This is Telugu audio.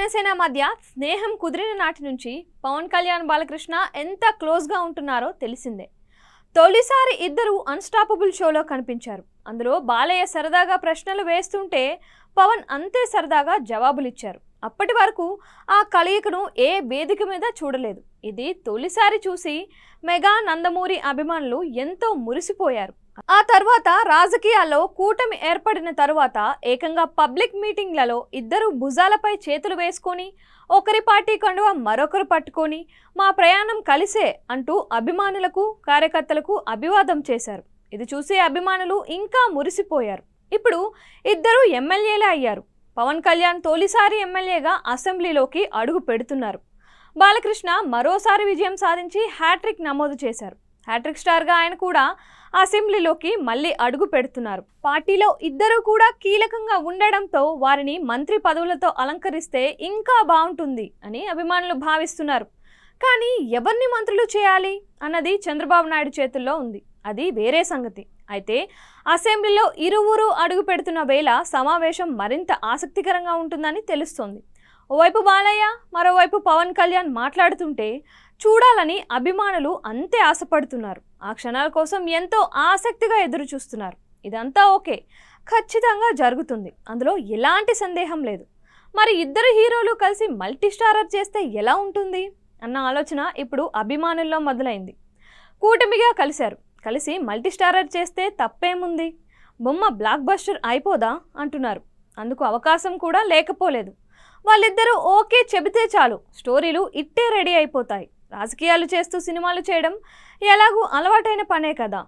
జనసేన మధ్య స్నేహం కుదిరిన నాటి నుంచి పవన్ కళ్యాణ్ బాలకృష్ణ ఎంత క్లోజ్గా ఉంటున్నారో తెలిసిందే తొలిసారి ఇద్దరు అన్స్టాపబుల్ షోలో కనిపించారు అందులో బాలయ్య సరదాగా ప్రశ్నలు వేస్తుంటే పవన్ అంతే సరదాగా జవాబులిచ్చారు అప్పటి వరకు ఆ కలయికను ఏ వేదిక మీద చూడలేదు ఇది తొలిసారి చూసి మెగా నందమూరి అభిమానులు ఎంతో మురిసిపోయారు ఆ తర్వాత రాజకీయాల్లో కూటమి ఏర్పడిన తరువాత ఏకంగా పబ్లిక్ మీటింగ్లలో ఇద్దరు భుజాలపై చేతులు వేసుకొని ఒకరి పార్టీ కండువ మరొకరు పట్టుకొని మా ప్రయాణం కలిసే అంటూ అభిమానులకు కార్యకర్తలకు అభివాదం చేశారు ఇది చూసే అభిమానులు ఇంకా మురిసిపోయారు ఇప్పుడు ఇద్దరు ఎమ్మెల్యేలే అయ్యారు పవన్ కళ్యాణ్ తొలిసారి ఎమ్మెల్యేగా అసెంబ్లీలోకి అడుగు పెడుతున్నారు బాలకృష్ణ మరోసారి విజయం సాధించి హ్యాట్రిక్ నమోదు చేశారు హ్యాట్రిక్ స్టార్గా ఆయన కూడా అసెంబ్లీలోకి మళ్ళీ అడుగు పెడుతున్నారు పార్టీలో ఇద్దరు కూడా కీలకంగా ఉండడంతో వారిని మంత్రి పదవులతో అలంకరిస్తే ఇంకా బాగుంటుంది అని అభిమానులు భావిస్తున్నారు కానీ ఎవరిని మంత్రులు చేయాలి అన్నది చంద్రబాబు నాయుడు చేతుల్లో ఉంది అది వేరే సంగతి అయితే అసెంబ్లీలో ఇరువురు అడుగు పెడుతున్న వేళ సమావేశం మరింత ఆసక్తికరంగా ఉంటుందని తెలుస్తోంది ఓవైపు బాలయ్య మరోవైపు పవన్ కళ్యాణ్ మాట్లాడుతుంటే చూడాలని అభిమానులు అంతే ఆశపడుతున్నారు ఆ క్షణాల కోసం ఎంతో ఆసక్తిగా ఎదురు చూస్తున్నారు ఇదంతా ఓకే ఖచ్చితంగా జరుగుతుంది అందులో ఎలాంటి సందేహం లేదు మరి ఇద్దరు హీరోలు కలిసి మల్టీస్టారర్ చేస్తే ఎలా ఉంటుంది అన్న ఆలోచన ఇప్పుడు అభిమానుల్లో మొదలైంది కూటమిగా కలిశారు కలిసి మల్టీస్టారర్ చేస్తే తప్పేముంది బొమ్మ బ్లాక్ బస్టర్ అయిపోదా అంటున్నారు అందుకు అవకాశం కూడా లేకపోలేదు వాళ్ళిద్దరూ ఓకే చెబితే చాలు స్టోరీలు ఇట్టే రెడీ అయిపోతాయి రాజకీయాలు చేస్తూ సినిమాలు చేయడం ఎలాగూ అలవాటైన పనే కదా